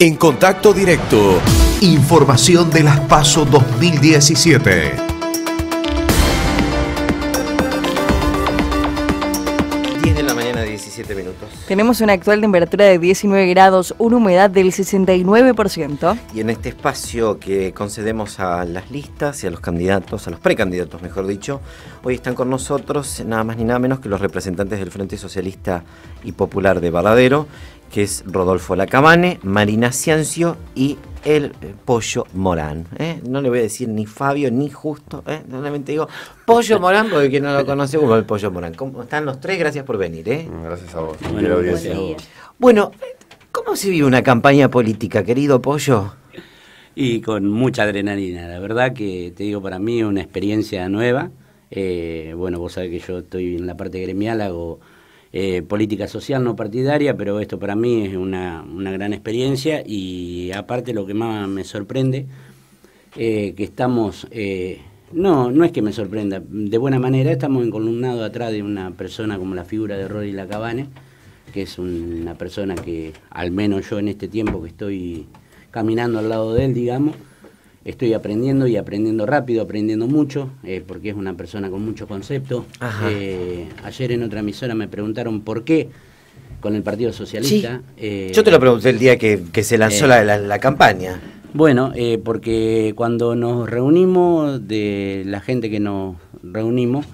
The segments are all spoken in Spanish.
En contacto directo, información de las PASO 2017. minutos. Tenemos una actual temperatura de 19 grados, una humedad del 69%. Y en este espacio que concedemos a las listas y a los candidatos, a los precandidatos mejor dicho, hoy están con nosotros nada más ni nada menos que los representantes del Frente Socialista y Popular de Valadero que es Rodolfo Lacamane, Marina Ciancio y el eh, Pollo Morán. ¿eh? No le voy a decir ni Fabio ni Justo, ¿eh? solamente digo Pollo Morán, porque quien no lo conoce, como el Pollo Morán. ¿Cómo están los tres? Gracias por venir. ¿eh? Mm, gracias a vos. Bueno, bueno, ¿cómo se vive una campaña política, querido Pollo? Y con mucha adrenalina, la verdad que te digo, para mí una experiencia nueva. bueno, vos sabés que yo estoy en la parte gremial, hago eh, política social no partidaria, pero esto para mí es una, gran experiencia y aparte lo que más me sorprende, eh, que estamos, eh, no, no es que me sorprenda, de buena manera estamos encolumnados atrás de una persona como la figura de Rory Lacabane, que es una persona que al menos yo en este tiempo que estoy caminando al lado de él, digamos, estoy aprendiendo y aprendiendo rápido, aprendiendo mucho, eh, porque es una persona con muchos conceptos. Eh, ayer en otra emisora me preguntaron por qué con el Partido Socialista. Eh, Yo te lo pregunté el día que, se lanzó la, campaña. Bueno, porque cuando nos reunimos, de la gente que nos reunimos,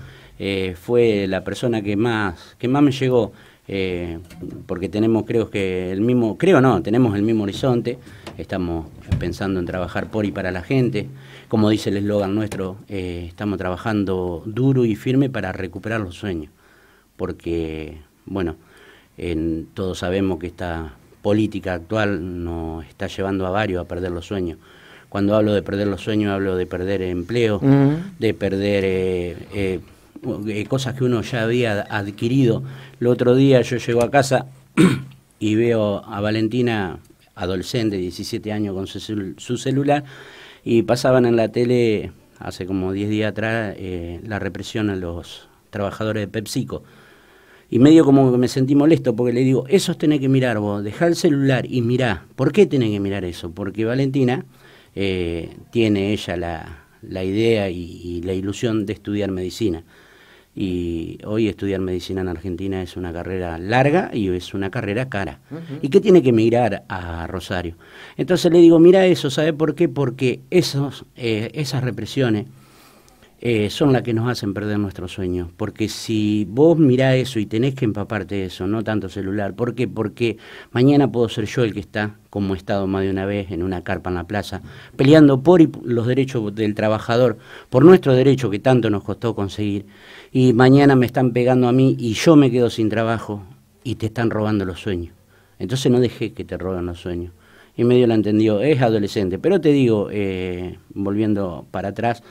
fue la persona que más, que más me llegó, porque tenemos, creo que el mismo, creo no, tenemos el mismo horizonte estamos pensando en trabajar por y para la gente. Como dice el eslogan nuestro, eh, estamos trabajando duro y firme para recuperar los sueños, porque, bueno, todos sabemos que esta política actual nos está llevando a varios a perder los sueños. Cuando hablo de perder los sueños, hablo de perder empleo, de perder... Eh, eh, cosas que uno ya había adquirido. El otro día yo llego a casa y veo a Valentina adolescente, 17 años con su, celular, y pasaban en la tele hace como 10 días atrás eh, la represión a los trabajadores de PepsiCo. Y medio como que me sentí molesto porque le digo, eso tenés que mirar vos, dejá el celular y mirá. ¿Por qué tenés que mirar eso? Porque Valentina eh, tiene ella la, la idea y, la ilusión de estudiar medicina. Y hoy estudiar medicina en Argentina es una carrera larga y es una carrera cara. ¿Y qué tiene que mirar a Rosario? Entonces le digo, mira eso, ¿sabe por qué? Porque esos, eh, esas represiones eh, son las que nos hacen perder nuestros sueños. Porque si vos mirás eso y tenés que empaparte de eso, no tanto celular, ¿por qué? Porque mañana puedo ser yo el que está, como he estado más de una vez, en una carpa en la plaza, peleando por los derechos del trabajador, por nuestro derecho que tanto nos costó conseguir, y mañana me están pegando a mí y yo me quedo sin trabajo y te están robando los sueños. Entonces no dejé que te roben los sueños y medio la entendió, es adolescente. Pero te digo, eh, volviendo para atrás,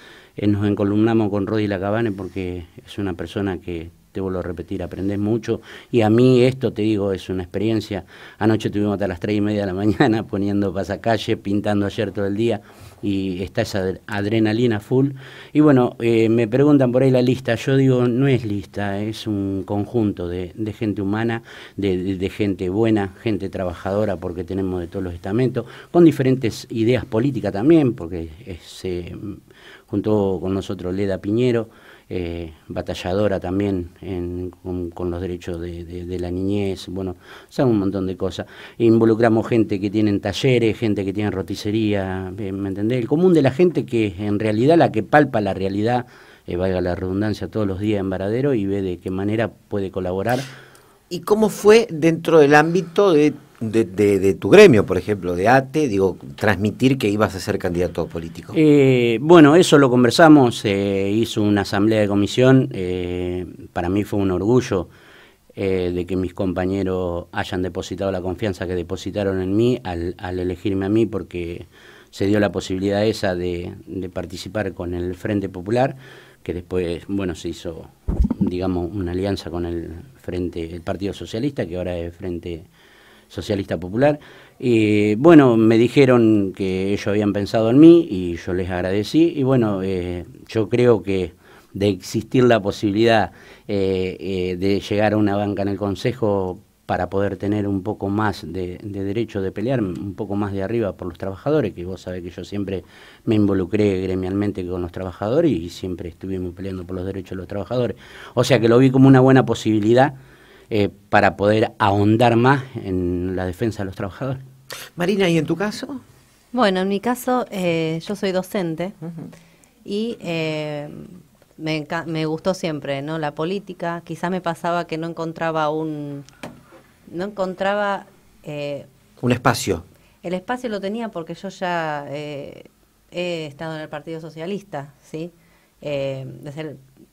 eh, nos encolumnamos con Rodi Lacabane porque es una persona que te vuelvo a repetir, aprendes mucho. Y a mí esto, te digo, es una experiencia. Anoche tuvimos hasta las 3 y media de la mañana poniendo pasacalle, pintando ayer todo el día y está esa adrenalina full. Y bueno, eh, me preguntan por ahí la lista. Yo digo, no es lista, es un conjunto de, gente humana, de, gente buena, gente trabajadora, porque tenemos de todos los estamentos, con diferentes ideas políticas también, porque se eh, juntó con nosotros Leda Piñero. Eh, batalladora también con, los derechos de, la niñez, bueno, son un montón de cosas. Involucramos gente que tiene talleres, gente que tiene roticería, ¿me entendés? El común de la gente que en realidad la que palpa la realidad, eh, valga la redundancia, todos los días en Varadero y ve de qué manera puede colaborar. ¿Y cómo fue dentro del ámbito de de, tu gremio, por ejemplo, de ATE, digo, transmitir que ibas a ser candidato político? Eh, bueno, eso lo conversamos, se eh, hizo una asamblea de comisión, eh, para mí fue un orgullo de que mis compañeros hayan depositado la confianza que depositaron en mí al, elegirme a mí, porque se dio la posibilidad esa de, de participar con el Frente Popular que después, bueno, se hizo, digamos, una alianza con el Frente, el Partido Socialista, que ahora es Frente Socialista Popular. Y bueno, me dijeron que ellos habían pensado en mí y yo les agradecí. Y bueno, eh, yo creo que de existir la posibilidad eh, eh, de llegar a una banca en el Consejo para poder tener un poco más de, derecho de pelear, un poco más de arriba por los trabajadores, que vos sabés que yo siempre me involucré gremialmente con los trabajadores y siempre estuvimos peleando por los derechos de los trabajadores. O sea que lo vi como una buena posibilidad eh, para poder ahondar más en la defensa de los trabajadores. Marina, ¿y en tu caso? Bueno, en mi caso eh, yo soy docente y eh, me, gustó siempre no la política. Quizás me pasaba que no encontraba un... No encontraba... un espacio. El espacio lo tenía porque yo ya he estado en el Partido Socialista, ¿sí?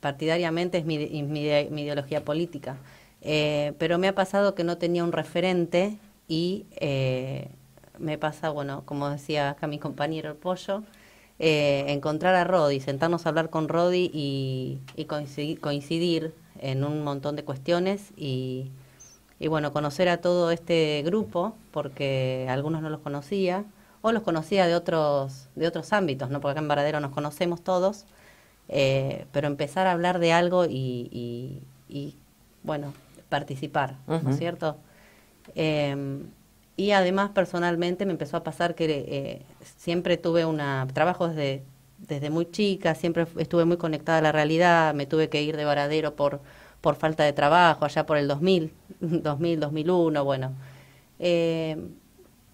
partidariamente es mi ideología política. Eh, pero me ha pasado que no tenía un referente y eh, me pasa, bueno, como decía acá mi compañero el pollo, eh, encontrar a Rodi, sentarnos a hablar con Rodi y, coincidir, en un montón de cuestiones y, bueno, conocer a todo este grupo, porque algunos no los conocía, o los conocía de otros, de otros ámbitos, ¿no? Porque acá en Varadero nos conocemos todos, pero empezar a hablar de algo y, y bueno, participar, ¿no es cierto? Em, y además personalmente me empezó a pasar que eh, siempre tuve una trabajo desde, desde muy chica, siempre estuve muy conectada a la realidad, me tuve que ir de varadero por, por falta de trabajo, allá por el 2000, 2000, 2001, bueno. Em,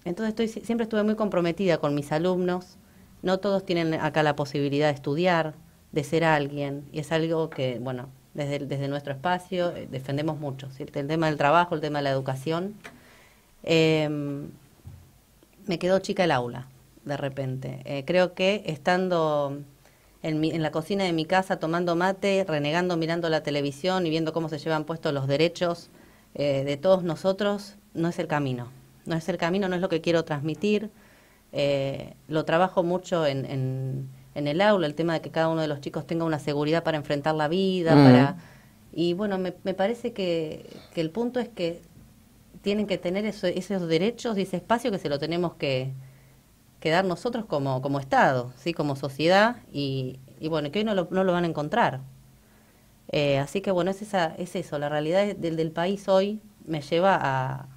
entonces estoy, siempre estuve muy comprometida con mis alumnos, no todos tienen acá la posibilidad de estudiar, de ser alguien, y es algo que, bueno, desde, nuestro espacio, eh, defendemos mucho. El tema del trabajo, el tema de la educación. Em, me quedó chica el aula, de repente. Eh, creo que estando en, la cocina de mi casa tomando mate, renegando, mirando la televisión y viendo cómo se llevan puestos los derechos eh, de todos nosotros, no es el camino. No es el camino, no es lo que quiero transmitir. lo trabajo mucho en en el aula, el tema de que cada uno de los chicos tenga una seguridad para enfrentar la vida, mm. para... Y bueno, me, parece que, el punto es que tienen que tener esos derechos y ese espacio que se lo tenemos que, dar nosotros como, Estado, ¿sí? como sociedad, y, bueno, que hoy no lo, van a encontrar. Eh, así que bueno, es, esa, es eso, la realidad del, país hoy me lleva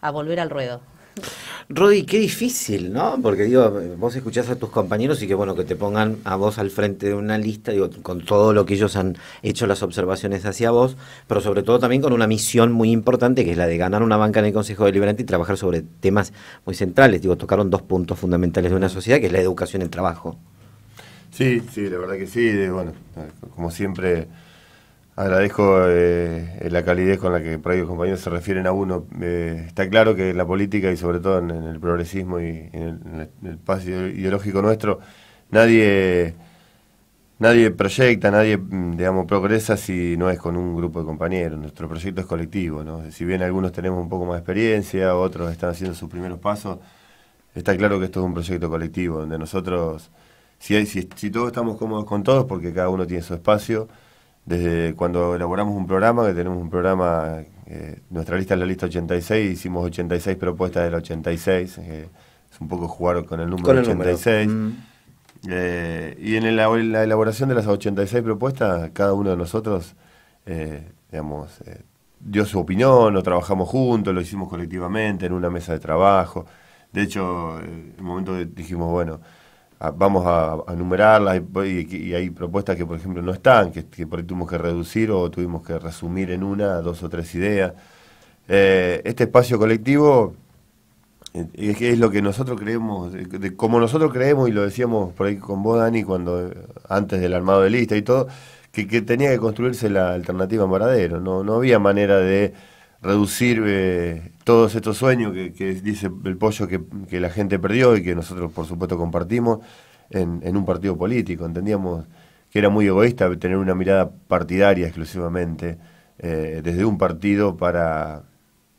a volver al ruedo. Rodi, qué difícil, ¿no? Porque digo, vos escuchás a tus compañeros y que bueno, que te pongan a vos al frente de una lista, digo, con todo lo que ellos han hecho las observaciones hacia vos, pero sobre todo también con una misión muy importante que es la de ganar una banca en el Consejo Deliberante y trabajar sobre temas muy centrales. Digo, tocaron dos puntos fundamentales de una sociedad, que es la educación y el trabajo. Sí, sí, la verdad que sí. bueno, como siempre Agradezco eh, la calidez con la que por ahí los compañeros se refieren a uno. Eh, está claro que en la política y sobre todo en, el progresismo y en el, espacio ideológico nuestro, nadie, nadie proyecta, nadie mm, digamos, progresa si no es con un grupo de compañeros. Nuestro proyecto es colectivo. ¿no? Si bien algunos tenemos un poco más de experiencia, otros están haciendo sus primeros pasos, está claro que esto es un proyecto colectivo donde nosotros, si, hay, si todos estamos cómodos con todos, porque cada uno tiene su espacio, desde cuando elaboramos un programa, que tenemos un programa, eh, nuestra lista es la lista 86, hicimos 86 propuestas del 86, eh, es un poco jugar con el número 86. Mm. Eh, y en la elaboración de las 86 propuestas, cada uno de nosotros, digamos, dio su opinión, lo trabajamos juntos, lo hicimos colectivamente, en una mesa de trabajo. De hecho, en el momento dijimos, bueno, vamos a, enumerarlas y, hay propuestas que, por ejemplo, no están, que, por ahí tuvimos que reducir o tuvimos que resumir en una, dos o tres ideas. Eh, este espacio colectivo eh, es, lo que nosotros creemos, como nosotros creemos y lo decíamos por ahí con vos, Dani, cuando eh, antes del armado de lista y todo, que, tenía que construirse la alternativa en Varadero. No, no había manera de reducir eh, todos estos sueños que, dice el pollo que, la gente perdió y que nosotros por supuesto compartimos en, un partido político. Entendíamos que era muy egoísta tener una mirada partidaria exclusivamente eh, desde un partido para,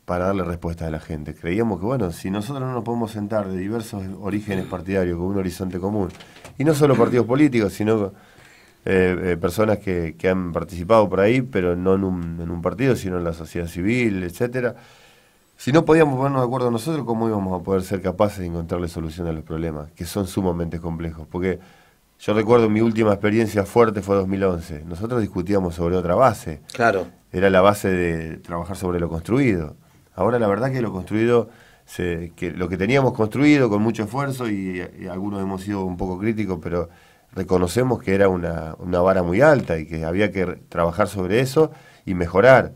para darle respuesta a la gente. Creíamos que bueno, si nosotros no nos podemos sentar de diversos orígenes partidarios con un horizonte común, y no solo partidos políticos, sino eh, eh, personas que, que, han participado por ahí, pero no en un, en un partido, sino en la sociedad civil, etcétera. Si no podíamos ponernos de acuerdo nosotros, ¿cómo íbamos a poder ser capaces de encontrarle solución a los problemas? Que son sumamente complejos. Porque yo recuerdo mi última experiencia fuerte fue 2011. Nosotros discutíamos sobre otra base. Claro. Era la base de trabajar sobre lo construido. Ahora la verdad que lo construido, que lo que teníamos construido con mucho esfuerzo y algunos hemos sido un poco críticos, pero reconocemos que era una, vara muy alta y que había que trabajar sobre eso y mejorar.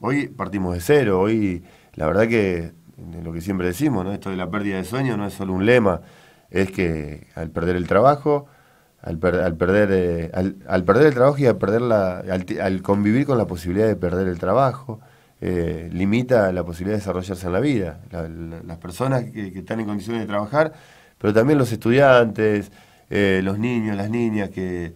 Hoy partimos de cero, hoy la verdad que lo que siempre decimos, ¿no? esto de la pérdida de sueño no es solo un lema, es que al perder el trabajo, al, perder, eh, al, perder el trabajo y al, perder la, al, convivir con la posibilidad de perder el trabajo, eh, limita la posibilidad de desarrollarse en la vida. las personas que, que, están en condiciones de trabajar, pero también los estudiantes, eh, los niños, las niñas que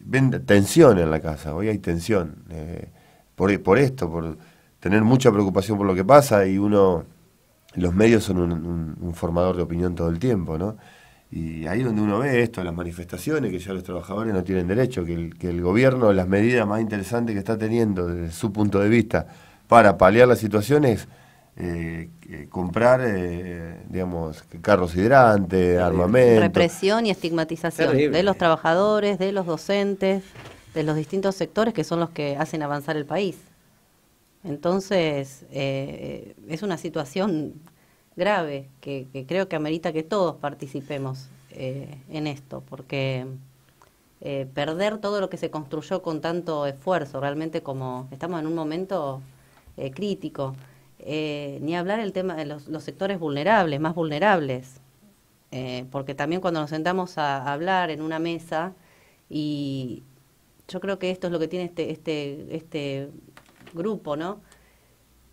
ven tensión en la casa, hoy hay tensión eh, por, esto, por tener mucha preocupación por lo que pasa y uno, los medios son un, formador de opinión todo el tiempo, ¿no? Y ahí es donde uno ve esto, las manifestaciones, que ya los trabajadores no tienen derecho, que el, que el gobierno, las medidas más interesantes que está teniendo desde su punto de vista para paliar la situación es... Eh, eh, comprar, eh, digamos, carros hidrantes, armamento. Represión y estigmatización de los trabajadores, de los docentes, de los distintos sectores que son los que hacen avanzar el país. Entonces, es una situación grave que, que, creo que amerita que todos participemos en esto, porque perder todo lo que se construyó con tanto esfuerzo, realmente como estamos en un momento crítico. Eh, ni hablar el tema de los, sectores vulnerables, más vulnerables, eh, porque también cuando nos sentamos a hablar en una mesa y yo creo que esto es lo que tiene este, este, este grupo, ¿no?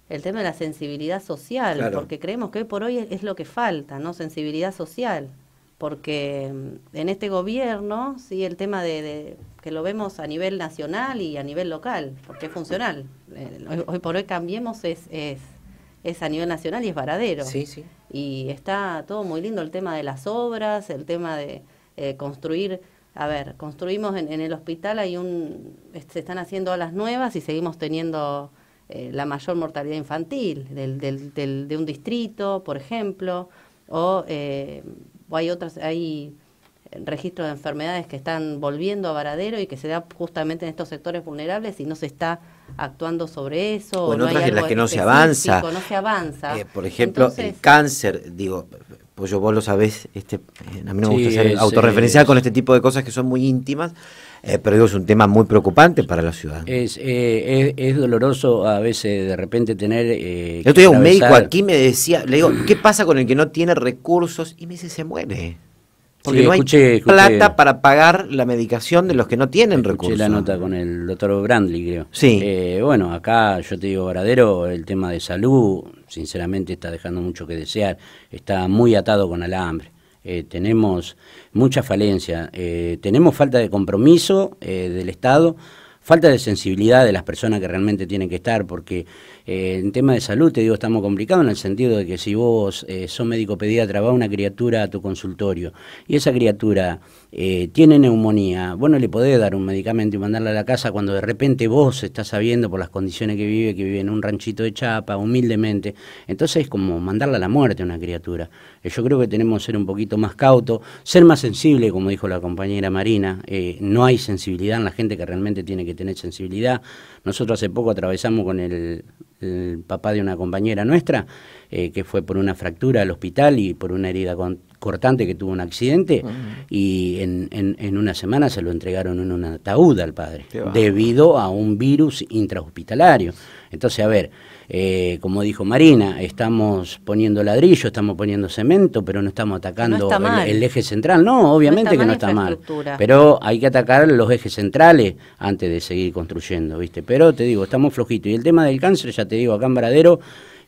El tema de la sensibilidad social, porque creemos que hoy por hoy es, lo que falta, ¿no? Sensibilidad social, porque mm, en este gobierno, sí, el tema de, que lo vemos a nivel nacional y a nivel local, porque es funcional. Eh, hoy, hoy, por hoy cambiemos es, es es a nivel nacional y es varadero. Y está todo muy lindo el tema de las obras, el tema de eh, construir. A ver, construimos en, el hospital, hay un, se están haciendo alas nuevas y seguimos teniendo eh, la mayor mortalidad infantil del, de un distrito, por ejemplo, o, eh, hay otras, hay registros de enfermedades que están volviendo a varadero y que se da justamente en estos sectores vulnerables y no se está actuando sobre eso. O no en las que no se avanza. Eh, por ejemplo, el cáncer, digo, pues yo vos lo sabés, este, eh, a mí no me gusta ser autorreferencial con este tipo de cosas que son muy íntimas, eh, pero digo, es un tema muy preocupante para la ciudad. Es, doloroso a veces de repente tener... yo tenía un médico aquí, me decía, le digo, ¿qué pasa con el que no tiene recursos? Y me dice, se muere. Porque no hay plata para pagar la medicación de los que no tienen recursos. la nota con el doctor Brandley, creo. Sí. Eh, bueno, acá yo te digo, Varadero, el tema de salud, sinceramente, está dejando mucho que desear. Está muy atado con alambre. Eh, tenemos mucha falencia. Eh, tenemos falta de compromiso del Estado, falta de sensibilidad de las personas que realmente tienen que estar, porque eh, en tema de salud, te digo, estamos complicados en el sentido de que si vos eh, sos médico pediatra, va una criatura a tu consultorio y esa criatura eh, tiene neumonía, vos no le podés dar un medicamento y mandarla a la casa cuando de repente vos estás sabiendo por las condiciones que vive, que vive en un ranchito de chapa, humildemente. Entonces es como mandarla a la muerte a una criatura. Eh, yo creo que tenemos que ser un poquito más cautos, ser más sensible, como dijo la compañera Marina. no hay sensibilidad en la gente que realmente tiene que tener sensibilidad. Nosotros hace poco atravesamos con el el papá de una compañera nuestra, eh, que fue por una fractura al hospital y por una herida cortante que tuvo un accidente, y en, en, en, una semana se lo entregaron en un ataúd al padre, debido a un virus intrahospitalario. Entonces, a ver, eh, como dijo Marina, estamos poniendo ladrillo, estamos poniendo cemento, pero no estamos atacando el, eje central. No, obviamente que no está mal. Pero hay que atacar los ejes centrales antes de seguir construyendo, ¿viste? Pero te digo, estamos flojitos. Y el tema del cáncer, ya te digo, acá en Varadero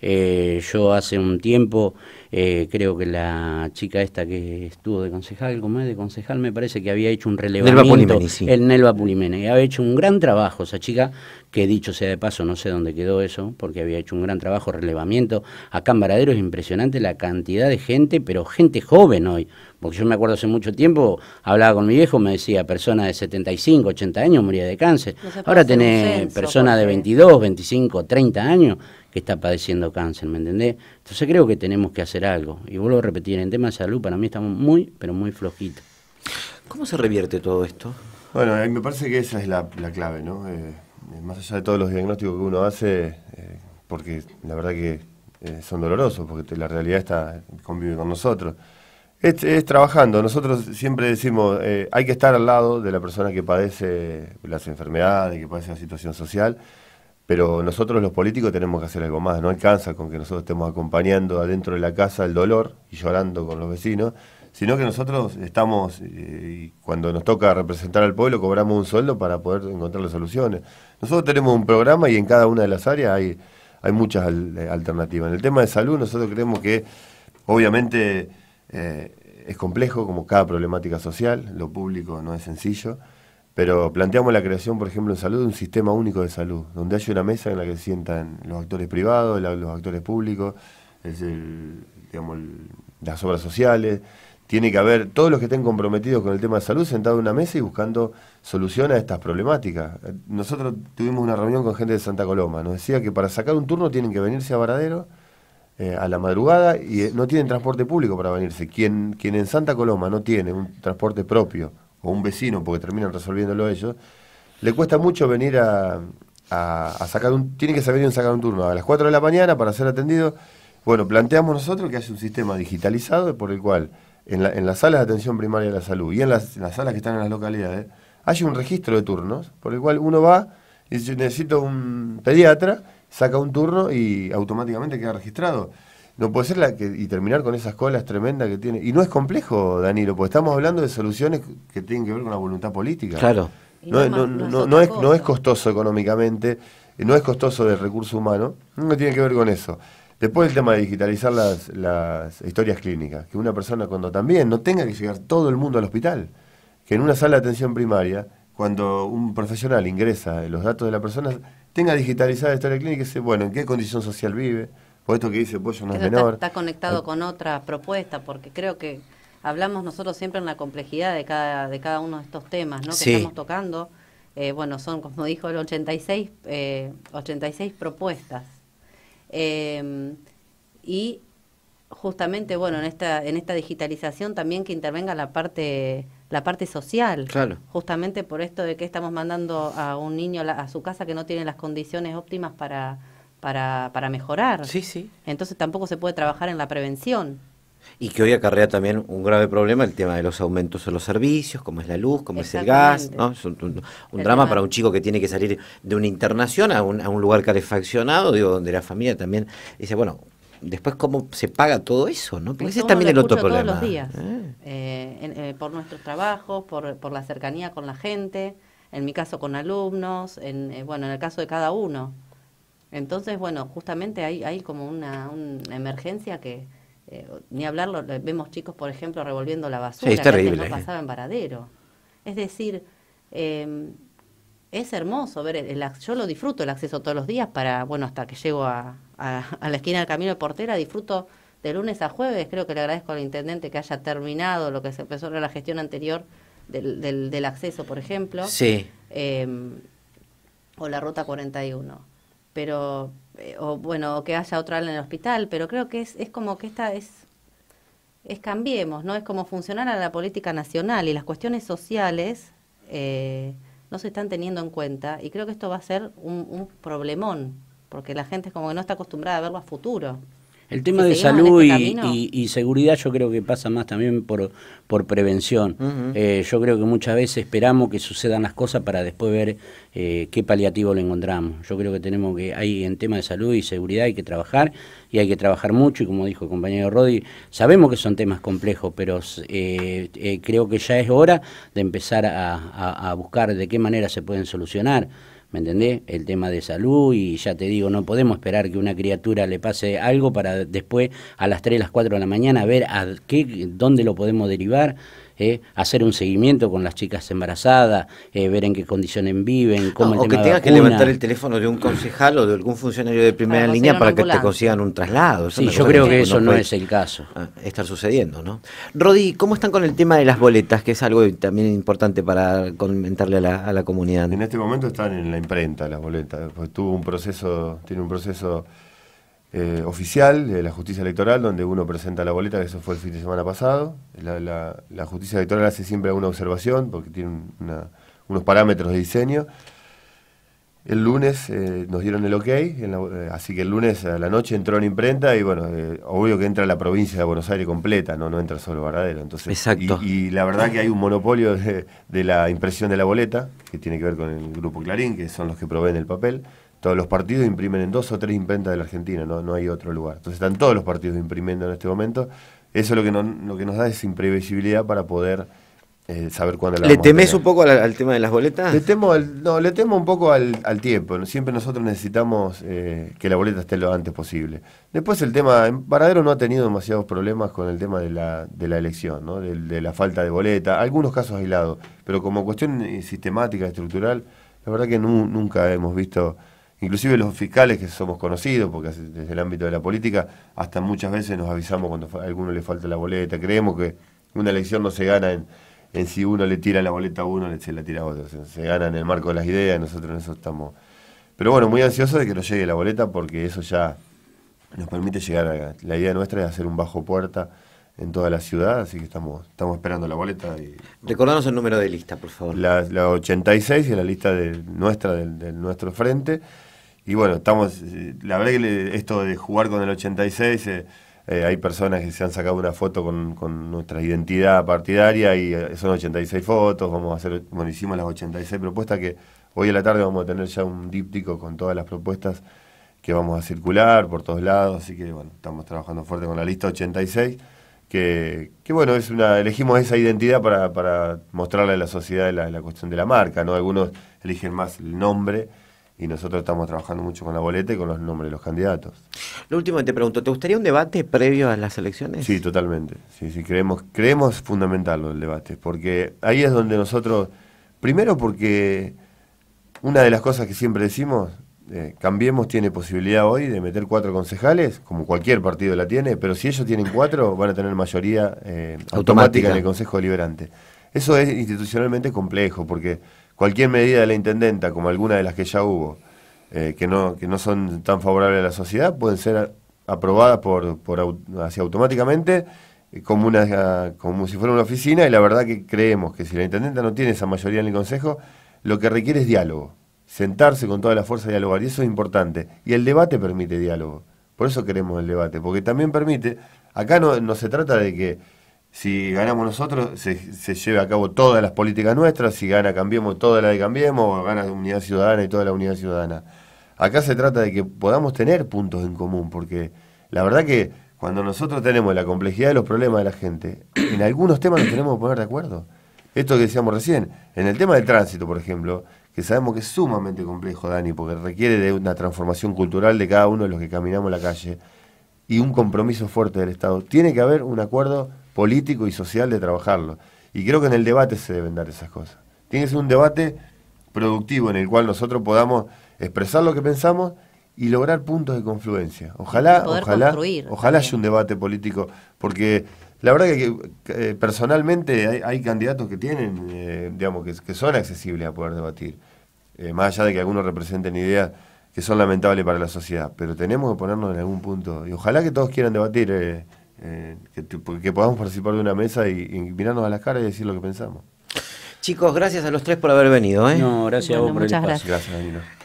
eh, yo hace un tiempo, eh, creo que la chica esta que estuvo de concejal, como es de concejal, me parece que había hecho un relevamiento. Nelva Pulimene, El Nelva Pulimene. Había hecho un gran trabajo esa chica, que dicho sea de paso, no sé dónde quedó eso, porque había hecho un gran trabajo, relevamiento. Acá en Varadero es impresionante la cantidad de gente, pero gente joven hoy. Porque yo me acuerdo hace mucho tiempo, hablaba con mi viejo, me decía, persona de 75, 80 años moría de cáncer. Ahora tenés personas de 22, 25, 30 años que está padeciendo cáncer, ¿me entendés? Entonces creo que tenemos que hacer algo. Y vuelvo a repetir, en tema de salud para mí estamos muy, pero muy flojitos. ¿Cómo se revierte todo esto? Bueno, eh, me parece que esa es la, clave, ¿no? Eh, eh, más allá de todos los diagnósticos que uno hace, porque la verdad que son dolorosos, porque la realidad está convive con nosotros. Es, es, trabajando. Nosotros siempre decimos, hay que estar al lado de la persona que padece las enfermedades, que padece la situación social, pero nosotros los políticos tenemos que hacer algo más. No alcanza con que nosotros estemos acompañando adentro de la casa el dolor y llorando con los vecinos, sino que nosotros estamos, eh, cuando nos toca representar al pueblo, cobramos un sueldo para poder encontrar las soluciones. Nosotros tenemos un programa y en cada una de las áreas hay, muchas eh, alternativas. En el tema de salud nosotros creemos que obviamente eh, es complejo como cada problemática social, lo público no es sencillo. Pero planteamos la creación, por ejemplo, en salud de un sistema único de salud, donde haya una mesa en la que se sientan los actores privados, los actores públicos, es las obras sociales. Tiene que haber todos los que estén comprometidos con el tema de salud sentados en una mesa y buscando solución a estas problemáticas. Nosotros tuvimos una reunión con gente de Santa Coloma. Nos decía que para sacar un turno tienen que venirse a Varadero eh, a la madrugada y eh, no tienen transporte público para venirse. Quien, quien en Santa Coloma no tiene un transporte propio o un vecino, porque terminan resolviéndolo ellos, le cuesta mucho venir a, sacar un... Tiene que saber sacar un turno a las 4 de la mañana para ser atendido. Bueno, planteamos nosotros que hay un sistema digitalizado por el cual en, las salas de atención primaria de la salud y en las, salas que están en las localidades, hay un registro de turnos, por el cual uno va y dice, necesito un pediatra, saca un turno y automáticamente queda registrado. No puede ser la que. y terminar con esas colas tremendas que tiene. Y no es complejo, Danilo, porque estamos hablando de soluciones que tienen que ver con la voluntad política. Claro. No, es, costoso económicamente, no es costoso de recurso humano, no tiene que ver con eso. Después el tema de digitalizar las, las historias clínicas, que una persona cuando también no tenga que llegar todo el mundo al hospital, que en una sala de atención primaria, cuando un profesional ingresa los datos de la persona, tenga digitalizada la historia clínica y se bueno, ¿en qué condición social vive? Por esto que dice Pollo no es menor. Está, conectado con otra propuesta, porque creo que hablamos nosotros siempre en la complejidad de cada, de cada uno de estos temas ¿no? que estamos tocando. Eh, bueno, son, como dijo el 86, 86 eh, propuestas. Em, y justamente, bueno, en esta, en esta digitalización también que intervenga la parte, la parte social. Justamente por esto de que estamos mandando a un niño a su casa que no tiene las condiciones óptimas para para, para mejorar. Sí, sí. Entonces tampoco se puede trabajar en la prevención. Y que hoy acarrea también un grave problema el tema de los aumentos en los servicios, como es la luz, como es el gas, ¿no? Es un, drama para un chico que tiene que salir de una internación a un, a un lugar calefaccionado, digo, donde la familia también dice, bueno, después cómo se paga todo eso, ¿no? Porque ese es también el otro problema. Todos los días, eh. Eh, eh, por nuestros trabajos, por, por la cercanía con la gente, en mi caso con alumnos, en, bueno, en el caso de cada uno. Entonces, bueno, justamente hay, como una, emergencia que, eh, ni hablarlo, vemos chicos, por ejemplo, revolviendo la basura, sí, es terrible, que pasaba en Varadero. Es decir, em, es hermoso ver, el, yo lo disfruto el acceso todos los días para, bueno, hasta que llego a, la esquina del Camino de Portera, disfruto de lunes a jueves, creo que le agradezco al intendente que haya terminado lo que se empezó en la gestión anterior del, acceso, por ejemplo. Sí. Em, o la Ruta 41 pero eh, o bueno, que haya otra en el hospital, pero creo que es, es como que esta es es cambiemos, ¿no? Es como funcionar a la política nacional y las cuestiones sociales eh, no se están teniendo en cuenta y creo que esto va a ser un, un problemón, porque la gente es como que no está acostumbrada a verlo a futuro. El tema de salud este y, seguridad yo creo que pasa más también por, por prevención. Eh, yo creo que muchas veces esperamos que sucedan las cosas para después ver eh, qué paliativo lo encontramos. Yo creo que tenemos que, hay en tema de salud y seguridad hay que trabajar y hay que trabajar mucho y como dijo el compañero Rodi, sabemos que son temas complejos, pero eh, creo que ya es hora de empezar a buscar de qué manera se pueden solucionar. ¿Me entendés? El tema de salud y ya te digo, no podemos esperar que una criatura le pase algo para después a las 3, las 4 de la mañana ver a qué, dónde lo podemos derivar. Eh, hacer un seguimiento con las chicas embarazadas, eh, ver en qué condiciones viven, cómo O que tengas que levantar el teléfono de un concejal o de algún funcionario de primera línea para que te consigan un traslado. sí, yo creo que, eso no es el caso. Ah, está sucediendo, ¿no? Rodi, ¿cómo están con el tema de las boletas? Que es algo también importante para comentarle a la, a la comunidad. En este momento están en la imprenta las boletas, pues tuvo un proceso, tiene un proceso eh, oficial de la justicia electoral, donde uno presenta la boleta, que eso fue el fin de semana pasado. La, justicia electoral hace siempre alguna observación, porque tiene unos parámetros de diseño. El lunes eh, nos dieron el ok, eh, así que el lunes a la noche entró en imprenta y bueno, obvio que entra la provincia de Buenos Aires completa, no, no entra solo Varadero. Entonces, Exacto. Y, la verdad que hay un monopolio de, la impresión de la boleta, que tiene que ver con el grupo Clarín, que son los que proveen el papel todos los partidos imprimen en dos o tres imprentas de la Argentina, no, no hay otro lugar. Entonces están todos los partidos imprimiendo en este momento. Eso lo que, lo que nos da es imprevisibilidad para poder eh, saber cuándo la ¿Le temes un poco al, tema de las boletas? Le temo, no, le temo un poco al, al tiempo. Siempre nosotros necesitamos eh, que la boleta esté lo antes posible. Después el tema, en Paradero no ha tenido demasiados problemas con el tema de la, de la elección, ¿no? de, la falta de boleta, algunos casos aislados, pero como cuestión eh, sistemática, estructural, la verdad que nunca hemos visto inclusive los fiscales que somos conocidos, porque desde el ámbito de la política, hasta muchas veces nos avisamos cuando a alguno le falta la boleta, creemos que una elección no se gana en, en si uno le tira la boleta a uno, se la tira a otro, se, gana en el marco de las ideas, nosotros en eso estamos... Pero bueno, muy ansioso de que nos llegue la boleta porque eso ya nos permite llegar a... La idea nuestra es hacer un bajo puerta en toda la ciudad, así que estamos, estamos esperando la boleta. Y, Recordanos el número de lista, por favor. La, 86 es la lista de, nuestra, de del nuestro frente y bueno, estamos, eh, la verdad esto de jugar con el 86, eh, eh, hay personas que se han sacado una foto con, con, nuestra identidad partidaria y son 86 fotos, vamos a hacer, bueno, hicimos las 86 propuestas que hoy a la tarde vamos a tener ya un díptico con todas las propuestas que vamos a circular por todos lados, así que bueno, estamos trabajando fuerte con la lista 86, que, que bueno, es una, elegimos esa identidad para, para mostrarle a la sociedad la, la cuestión de la marca, ¿no? Algunos eligen más el nombre y nosotros estamos trabajando mucho con la boleta y con los nombres de los candidatos. Lo último que te pregunto, ¿te gustaría un debate previo a las elecciones? Sí, totalmente. Sí, sí, creemos, creemos fundamental el debate, porque ahí es donde nosotros, primero porque una de las cosas que siempre decimos, eh, Cambiemos tiene posibilidad hoy de meter cuatro concejales, como cualquier partido la tiene, pero si ellos tienen cuatro, van a tener mayoría eh, automática en el Consejo Deliberante. Eso es institucionalmente complejo, porque cualquier medida de la intendenta, como alguna de las que ya hubo, eh, que, no, que no son tan favorables a la sociedad, pueden ser aprobadas por, por automáticamente eh, como, una, como si fuera una oficina y la verdad que creemos que si la intendenta no tiene esa mayoría en el Consejo, lo que requiere es diálogo, sentarse con toda la fuerza a dialogar y eso es importante. Y el debate permite diálogo, por eso queremos el debate, porque también permite, acá no se trata de que si ganamos nosotros, se, se lleve a cabo todas las políticas nuestras, si gana Cambiemos, toda la de Cambiemos, o gana Unidad Ciudadana y toda la Unidad Ciudadana. Acá se trata de que podamos tener puntos en común, porque la verdad que cuando nosotros tenemos la complejidad de los problemas de la gente, en algunos temas nos tenemos que poner de acuerdo. Esto que decíamos recién, en el tema del tránsito, por ejemplo, que sabemos que es sumamente complejo, Dani, porque requiere de una transformación cultural de cada uno de los que caminamos la calle y un compromiso fuerte del Estado. Tiene que haber un acuerdo político y social de trabajarlo. Y creo que en el debate se deben dar esas cosas. Tiene que ser un debate productivo en el cual nosotros podamos expresar lo que pensamos y lograr puntos de confluencia. Ojalá, ojalá, ojalá haya un debate político, porque la verdad que, que eh, personalmente hay, candidatos que tienen, eh, digamos, que, son accesibles a poder debatir, eh, más allá de que algunos representen ideas que son lamentables para la sociedad, pero tenemos que ponernos en algún punto, y ojalá que todos quieran debatir. Eh, que, podamos participar de una mesa y, mirarnos a las caras y decir lo que pensamos. Chicos, gracias a los tres por haber venido. ¿eh? No, gracias a vos por el espacio. Gracias,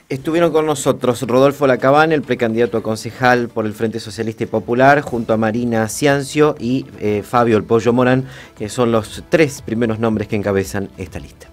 Estuvieron con nosotros Rodolfo Lacabán, el precandidato a concejal por el Frente Socialista y Popular, junto a Marina Ciancio y eh, Fabio El Pollo Morán, que son los tres primeros nombres que encabezan esta lista.